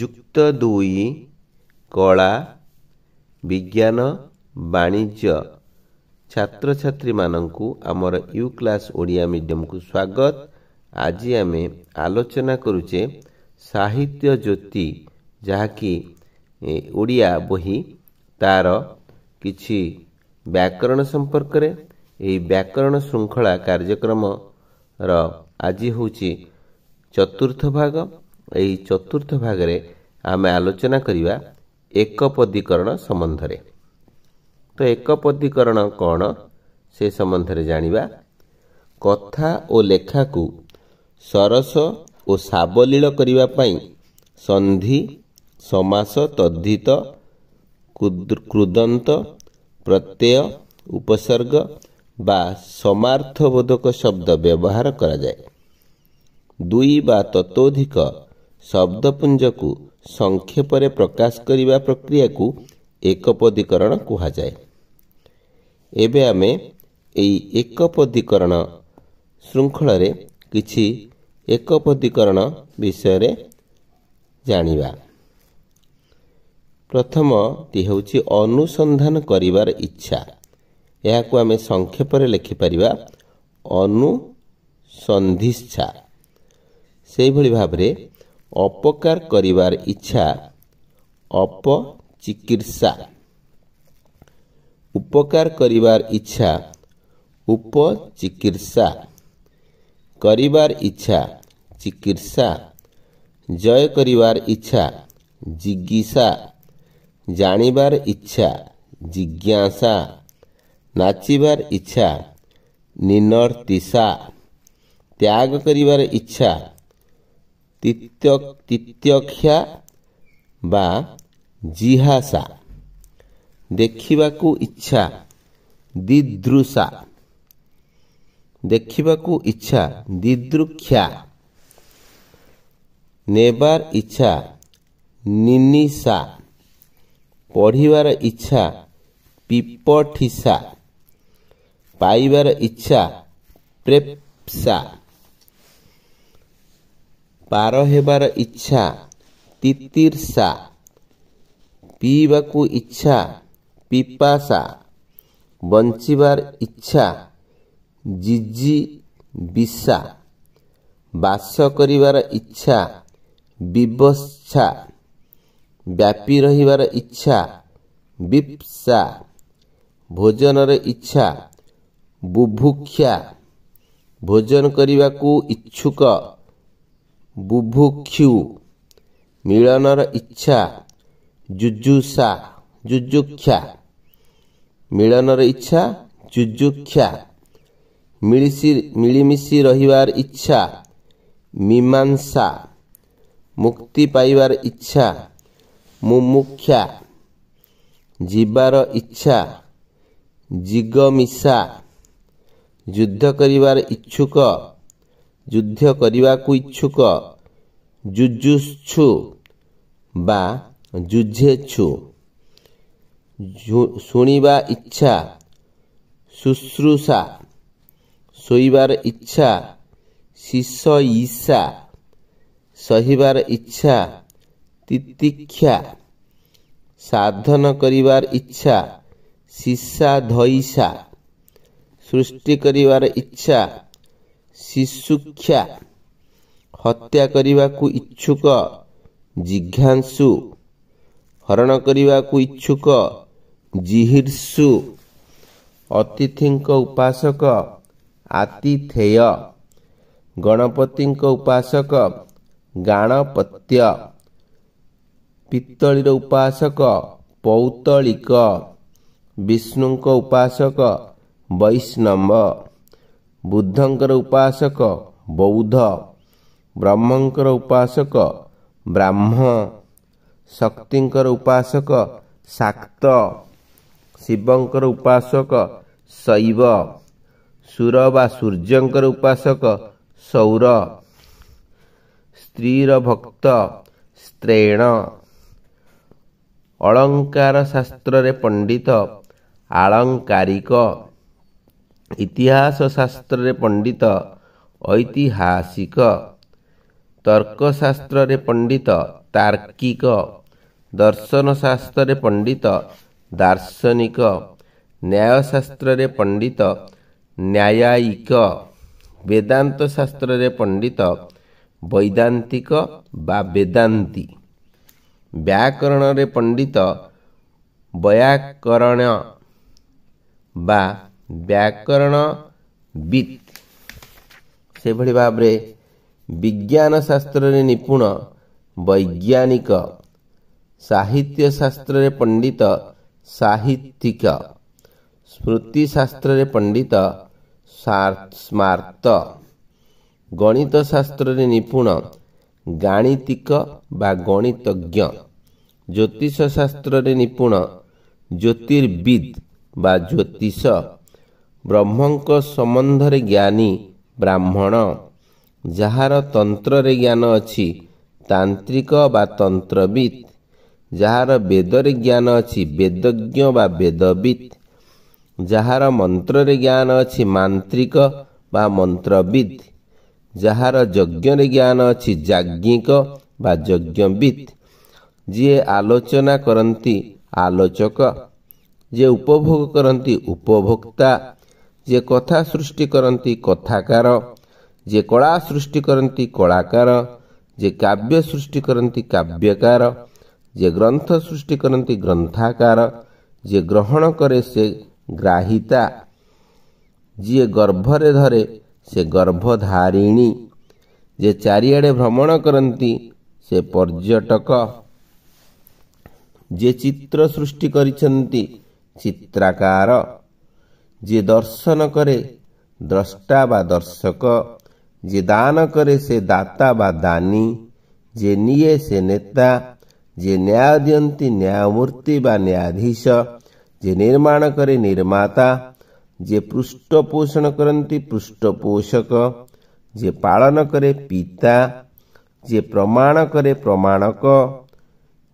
ଯୁକ୍ତ ଦୁଇ କଳା ବିଜ୍ଞାନ ବାଣିଜ୍ୟ ଛାତ୍ରଛାତ୍ରୀମାନଙ୍କୁ ଆମର ୟୁ କ୍ଲାସ୍ ଓଡ଼ିଆ ମିଡ଼ିୟମକୁ ସ୍ୱାଗତ ଆଜି ଆମେ ଆଲୋଚନା କରୁଛେ ସାହିତ୍ୟ ଜ୍ୟୋତି ଯାହାକି ଓଡ଼ିଆ ବହି ତା'ର କିଛି ବ୍ୟାକରଣ ସମ୍ପର୍କରେ ଏହି ବ୍ୟାକରଣ ଶୃଙ୍ଖଳା କାର୍ଯ୍ୟକ୍ରମର ଆଜି ହେଉଛି ଚତୁର୍ଥ ଭାଗ ଏହି ଚତୁର୍ଥ ଭାଗରେ ଆମେ ଆଲୋଚନା କରିବା ଏକପଦୀକରଣ ସମ୍ବନ୍ଧରେ ତ ଏକପଦୀକରଣ କ'ଣ ସେ ସମ୍ବନ୍ଧରେ ଜାଣିବା କଥା ଓ ଲେଖାକୁ ସରସ ଓ ସାବଲୀଳ କରିବା ପାଇଁ ସନ୍ଧି ସମାସ ତଦ୍ଧିତ କୃଦନ୍ତ ପ୍ରତ୍ୟୟ ଉପସର୍ଗ ବା ସମାର୍ଥବୋଧକ ଶବ୍ଦ ବ୍ୟବହାର କରାଯାଏ ଦୁଇ ବା ତତ୍ତ୍ୱଧିକ ଶବ୍ଦପୁଞ୍ଜକୁ ସଂକ୍ଷେପରେ ପ୍ରକାଶ କରିବା ପ୍ରକ୍ରିୟାକୁ ଏକପଦୀକରଣ କୁହାଯାଏ ଏବେ ଆମେ ଏହି ଏକପଦୀକରଣ ଶୃଙ୍ଖଳାରେ କିଛି ଏକପଦୀକରଣ ବିଷୟରେ ଜାଣିବା ପ୍ରଥମଟି ହେଉଛି ଅନୁସନ୍ଧାନ କରିବାର ଇଚ୍ଛା ଏହାକୁ ଆମେ ସଂକ୍ଷେପରେ ଲେଖିପାରିବା ଅନୁସନ୍ଧିଚ୍ଛା ସେହିଭଳି ଭାବରେ ଅପକାର କରିବାର ଇଚ୍ଛା ଅପଚିକିତ୍ସା ଉପକାର କରିବାର ଇଚ୍ଛା ଉପଚିକିତ୍ସା କରିବାର ଇଚ୍ଛା ଚିକିତ୍ସା ଜୟ କରିବାର ଇଚ୍ଛା ଜିଜ୍ଞାସା ଜାଣିବାର ଇଚ୍ଛା ଜିଜ୍ଞାସା ନାଚିବାର ଇଚ୍ଛା ନିନର୍ତ୍ତିସା ତ୍ୟାଗ କରିବାର ଇଚ୍ଛା ତିତ୍ୟକ୍ଷା ବା ଜିହାସା ଦେଖିବାକୁ ଇଚ୍ଛା ଦିଦୃଶା ଦେଖିବାକୁ ଇଚ୍ଛା ଦିଦୃକ୍ଷା ନେବାର ଇଚ୍ଛା ନିନିସା ପଢ଼ିବାର ଇଚ୍ଛା ପିପଠିସା ପାଇବାର ଇଚ୍ଛା ପ୍ରେପ୍ସା ପାର ହେବାର ଇଚ୍ଛା ତିତିର୍ସା ପିଇବାକୁ ଇଚ୍ଛା ପିପାସା ବଞ୍ଚିବାର ଇଚ୍ଛା ଜିଜି ବିସା ବାସ କରିବାର ଇଚ୍ଛା ବିବସ୍ଛା ବ୍ୟାପି ରହିବାର ଇଚ୍ଛା ବିପ୍ସା ଭୋଜନର ଇଚ୍ଛା ବୁଭୁକ୍ଷା ଭୋଜନ କରିବାକୁ ଇଚ୍ଛୁକ বুভুক্ষু মিলনর ইচ্ছা যুযুষা যুযুক্ষা মিলনর ইচ্ছা যুযুক্ষা মিଳିସି ମିଳିମିଶି ରହିବାର ଇଚ୍ଛା ମୀମାଂସା ମୁକ୍ତି ପାଇବାର ଇଚ୍ଛା ମୁମୁକ୍ଷା ଯିବାର ଇଚ୍ଛା ଜିଗମିଶା ଯୁଦ୍ଧ କରିବାର ଇଚ୍ଛୁକ ଯୁଦ୍ଧ କରିବାକୁ ଇଚ୍ଛୁକ ଜୁଜୁଛୁ ବା ଜୁଝେଛୁ ଶୁଣିବା ଇଚ୍ଛା ଶୁଶ୍ରୁଷା ଶୋଇବାର ଇଚ୍ଛା ଶିଶ ଇସା ସହିବାର ଇଚ୍ଛା ତିତିକ୍ଷା ସାଧନ କରିବାର ଇଚ୍ଛା ସିସା ଧଇସା ସୃଷ୍ଟି କରିବାର ଇଚ୍ଛା ଶିଶୁକ୍ଷା ହତ୍ୟା କରିବାକୁ ଇଚ୍ଛୁକ ଜିଘାଂଶୁ ହରଣ କରିବାକୁ ଇଚ୍ଛୁକ ଜିହିର୍ସୁ ଅତିଥିଙ୍କ ଉପାସକ ଆତିଥେୟ ଗଣପତିଙ୍କ ଉପାସକ ଗାଣପତ୍ୟ ପିତ୍ତଳୀର ଉପାସକ ପୌତଳିକ ବିଷ୍ଣୁଙ୍କ ଉପାସକ ବୈଷ୍ଣବ ବୁଦ୍ଧଙ୍କର ଉପାସକ ବୌଦ୍ଧ ବ୍ରହ୍ମଙ୍କର ଉପାସକ ବ୍ରାହ୍ମ ଶକ୍ତିଙ୍କର ଉପାସକ ଶାକ୍ତ ଶିବଙ୍କର ଉପାସକ ଶୈବ ସୁର ବା ସୂର୍ଯ୍ୟଙ୍କର ଉପାସକ ସୌର ସ୍ତ୍ରୀର ଭକ୍ତ ସ୍ତ୍ରେଣ ଅଳଙ୍କାର ଶାସ୍ତ୍ରରେ ପଣ୍ଡିତ ଆଳଙ୍କାରିକ ଇତିହାସ ଶାସ୍ତ୍ରରେ ପଣ୍ଡିତ ଐତିହାସିକ ତର୍କଶାସ୍ତ୍ରରେ ପଣ୍ଡିତ ତାର୍କିକ ଦର୍ଶନଶାସ୍ତ୍ରରେ ପଣ୍ଡିତ ଦାର୍ଶନିକ ନ୍ୟାୟଶାସ୍ତ୍ରରେ ପଣ୍ଡିତ ନ୍ୟାୟିକ ବେଦାନ୍ତ ଶାସ୍ତ୍ରରେ ପଣ୍ଡିତ ବୈଦାନ୍ତିକ ବା ବେଦାନ୍ତି ବ୍ୟାକରଣରେ ପଣ୍ଡିତ ବୈୟାକରଣ ବା ବ୍ୟାକରଣ ବିତ୍ ସେଭଳି ଭାବରେ ବିଜ୍ଞାନ ଶାସ୍ତ୍ରରେ ନିପୁଣ ବୈଜ୍ଞାନିକ ସାହିତ୍ୟ ଶାସ୍ତ୍ରରେ ପଣ୍ଡିତ ସାହିତ୍ୟିକ ସ୍ମୃତି ଶାସ୍ତ୍ରରେ ପଣ୍ଡିତ ସ୍ମାର୍ତ ଗଣିତ ଶାସ୍ତ୍ରରେ ନିପୁଣ ଗାଣିତିକ ବା ଗଣିତଜ୍ଞ ଜ୍ୟୋତିଷ ଶାସ୍ତ୍ରରେ ନିପୁଣ ଜ୍ୟୋତିର୍ବିଦ୍ ବା ଜ୍ୟୋତିଷ ବ୍ରହ୍ମଙ୍କ ସମ୍ବନ୍ଧରେ ଜ୍ଞାନୀ ବ୍ରାହ୍ମଣ ଯାହାର ତନ୍ତ୍ରରେ ଜ୍ଞାନ ଅଛି ତାନ୍ତ୍ରିକ ବା ତନ୍ତ୍ରବିତ୍ ଯାହାର ବେଦରେ ଜ୍ଞାନ ଅଛି ବେଦଜ୍ଞ ବା ବେଦବିତ୍ ଯାହାର ମନ୍ତ୍ରରେ ଜ୍ଞାନ ଅଛି ମାନ୍ତ୍ରିକ ବା ମନ୍ତ୍ରବିତ୍ ଯାହାର ଯଜ୍ଞରେ ଜ୍ଞାନ ଅଛି ଯାଜ୍ଞିକ ବା ଯଜ୍ଞବିତ୍ ଯିଏ ଆଲୋଚନା କରନ୍ତି ଆଲୋଚକ ଯିଏ ଉପଭୋଗ କରନ୍ତି ଉପଭୋକ୍ତା ଯିଏ କଥା ସୃଷ୍ଟି କରନ୍ତି କଥାକାର ଯିଏ କଳା ସୃଷ୍ଟି କରନ୍ତି କଳାକାର ଯେ କାବ୍ୟ ସୃଷ୍ଟି କରନ୍ତି କାବ୍ୟକାର ଯେ ଗ୍ରନ୍ଥ ସୃଷ୍ଟି କରନ୍ତି ଗ୍ରନ୍ଥାକାର ଯିଏ ଗ୍ରହଣ କରେ ସେ ଗ୍ରାହିତା ଯିଏ ଗର୍ଭରେ ଧରେ ସେ ଗର୍ଭଧାରିଣୀ ଯେ ଚାରିଆଡ଼େ ଭ୍ରମଣ କରନ୍ତି ସେ ପର୍ଯ୍ୟଟକ ଯିଏ ଚିତ୍ର ସୃଷ୍ଟି କରିଛନ୍ତି ଚିତ୍ରାକାର ଯିଏ ଦର୍ଶନ କରେ ଦ୍ରଷ୍ଟା ବା ଦର୍ଶକ ଯିଏ ଦାନ କରେ ସେ ଦାତା ବା ଦାନୀ ଯିଏ ନିଏ ସେ ନେତା ଯିଏ ନ୍ୟାୟ ଦିଅନ୍ତି ନ୍ୟାୟମୂର୍ତ୍ତି ବା ନ୍ୟାୟାଧୀଶ ଯିଏ ନିର୍ମାଣ କରେ ନିର୍ମାତା ଯିଏ ପୃଷ୍ଠପୋଷଣ କରନ୍ତି ପୃଷ୍ଠପୋଷକ ଯିଏ ପାଳନ କରେ ପିତା ଯିଏ ପ୍ରମାଣ କରେ ପ୍ରମାଣକ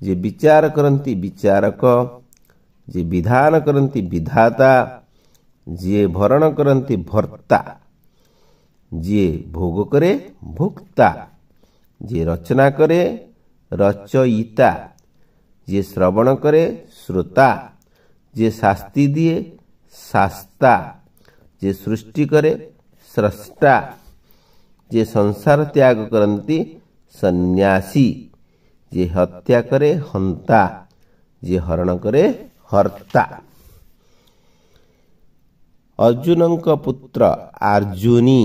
ଯିଏ ବିଚାର କରନ୍ତି ବିଚାରକ ଯିଏ ବିଧାନ କରନ୍ତି ବିଧାତା ଯିଏ ଭରଣ କରନ୍ତି ଭର୍ତ୍ତା ଯିଏ ଭୋଗ କରେ ଭୋକ୍ତା ଯିଏ ରଚନା କରେ ରଚୟିତା ଯିଏ ଶ୍ରବଣ କରେ ଶ୍ରୋତା ଯିଏ ଶାସ୍ତି ଦିଏ ଶାସ୍ତା ଯିଏ ସୃଷ୍ଟି କରେ ସ୍ରଷ୍ଟା ଯିଏ ସଂସାର ତ୍ୟାଗ କରନ୍ତି ସନ୍ନ୍ୟାସୀ ଯିଏ ହତ୍ୟା କରେ ହନ୍ତା ଯିଏ ହରଣ କରେ ହର୍ତ୍ତା ଅର୍ଜୁନଙ୍କ ପୁତ୍ର ଆର୍ଜୁନି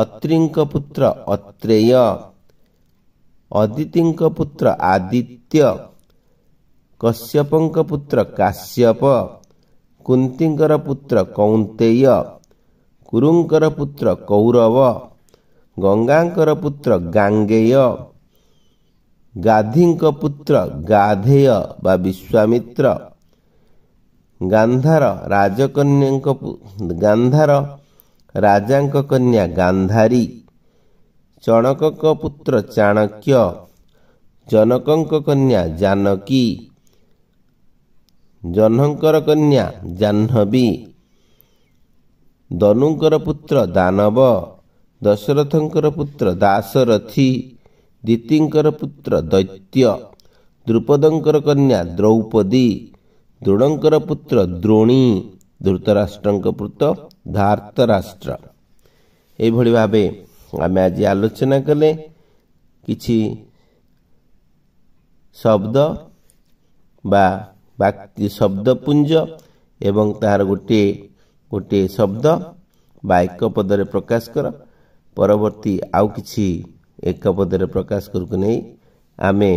ଅତ୍ରିଙ୍କ ପୁତ୍ର ଅତ୍ରେୟ ଅଦିତିଙ୍କ ପୁତ୍ର ଆଦିତ୍ୟ କଶ୍ୟପଙ୍କ ପୁତ୍ର କାଶ୍ୟପ କୁନ୍ତିଙ୍କର ପୁତ୍ର କୌନ୍ତେୟ କୁରୁଙ୍କର ପୁତ୍ର କୌରବ ଗଙ୍ଗାଙ୍କର ପୁତ୍ର ଗାଙ୍ଗେୟ ଗାଧିଙ୍କ ପୁତ୍ର ଗାଧେୟ ବା ବିଶ୍ୱାମିତ୍ର ଗାନ୍ଧାର ରାଜକନ୍ୟାଙ୍କ ଗାନ୍ଧାର ରାଜାଙ୍କ କନ୍ୟା ଗାନ୍ଧାରୀ ଚଣକଙ୍କ ପୁତ୍ର ଚାଣକ୍ୟ ଜନକଙ୍କ କନ୍ୟା ଜାନକୀ ଜହ୍ନଙ୍କର କନ୍ୟା ଜାହ୍ନବୀ ଦନୁଙ୍କର ପୁତ୍ର ଦାନବ ଦଶରଥଙ୍କର ପୁତ୍ର ଦାସରଥୀ ଦିତିଙ୍କର ପୁତ୍ର ଦୈତ୍ୟ ଦ୍ରୁପଦଙ୍କର କନ୍ୟା ଦ୍ରୌପଦୀ ଦ୍ରୋଣଙ୍କର ପୁତ୍ର ଦ୍ରୋଣୀ ଧୃତରାଷ୍ଟ୍ରଙ୍କ ପୁତ୍ର ଧାର୍ତ୍ତରାଷ୍ଟ୍ର ଏଇଭଳି ଭାବେ ଆମେ ଆଜି ଆଲୋଚନା କଲେ କିଛି ଶବ୍ଦ ବା ବାକ୍ୟ ଶବ୍ଦପୁଞ୍ଜ ଏବଂ ତାହାର ଗୋଟିଏ ଗୋଟିଏ ଶବ୍ଦ ବା ଏକ ପଦରେ ପ୍ରକାଶ କର ପରବର୍ତ୍ତୀ ଆଉ କିଛି ଏକ ପଦରେ ପ୍ରକାଶ କରକୁ ନେଇ ଆମେ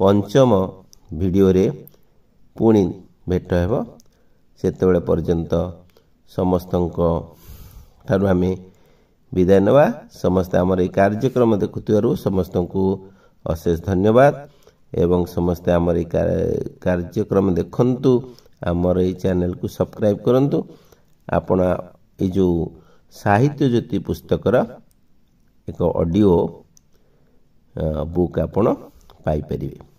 ପଞ୍ଚମ ଭିଡ଼ିଓରେ ପୁଣି ଭେଟ ହେବ ସେତେବେଳେ ପର୍ଯ୍ୟନ୍ତ ସମସ୍ତଙ୍କ ଠାରୁ ଆମେ ବିଦାୟ ନେବା ସମସ୍ତେ ଆମର ଏହି କାର୍ଯ୍ୟକ୍ରମ ଦେଖୁଥିବାରୁ ସମସ୍ତଙ୍କୁ ଅଶେଷ ଧନ୍ୟବାଦ ଏବଂ ସମସ୍ତେ ଆମର ଏହି କାର୍ଯ୍ୟକ୍ରମ ଦେଖନ୍ତୁ ଆମର ଏହି ଚ୍ୟାନେଲକୁ ସବସ୍କ୍ରାଇବ୍ କରନ୍ତୁ ଆପଣ ଏଇ ଯେଉଁ ସାହିତ୍ୟ ଜ୍ୟୋତି ପୁସ୍ତକର ଏକ ଅଡ଼ିଓ ବୁକ୍ ଆପଣ ପାଇପାରିବେ